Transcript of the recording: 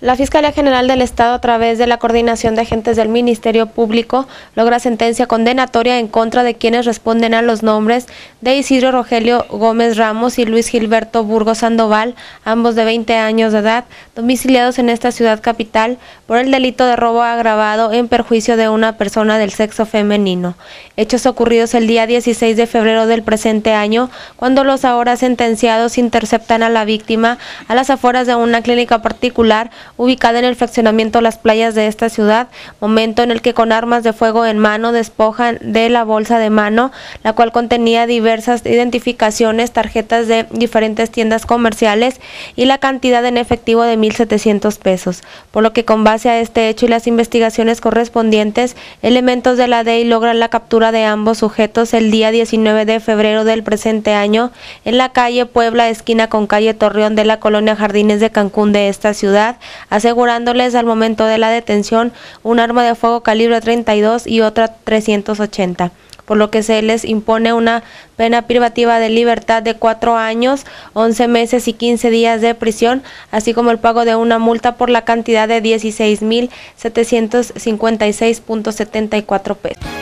La Fiscalía General del Estado, a través de la coordinación de agentes del Ministerio Público, logra sentencia condenatoria en contra de quienes responden a los nombres de Isidro Rogelio Gómez Ramos y Luis Gilberto Burgos Sandoval, ambos de 20 años de edad, domiciliados en esta ciudad capital por el delito de robo agravado en perjuicio de una persona del sexo femenino. Hechos ocurridos el día 16 de febrero del presente año, cuando los ahora sentenciados interceptan a la víctima a las afueras de una clínica particular ubicada en el fraccionamiento Las Playas de esta ciudad, momento en el que con armas de fuego en mano despojan de la bolsa de mano, la cual contenía diversas identificaciones, tarjetas de diferentes tiendas comerciales y la cantidad en efectivo de 1.700 pesos, por lo que con base a este hecho y las investigaciones correspondientes, elementos de la DEI logran la captura de ambos sujetos el día 19 de febrero del presente año en la calle Puebla, esquina con calle Torreón de la colonia Jardines de Cancún de esta ciudad, asegurándoles al momento de la detención un arma de fuego calibre 32 y otra 380 por lo que se les impone una pena privativa de libertad de cuatro años, 11 meses y 15 días de prisión, así como el pago de una multa por la cantidad de 16.756.74 pesos.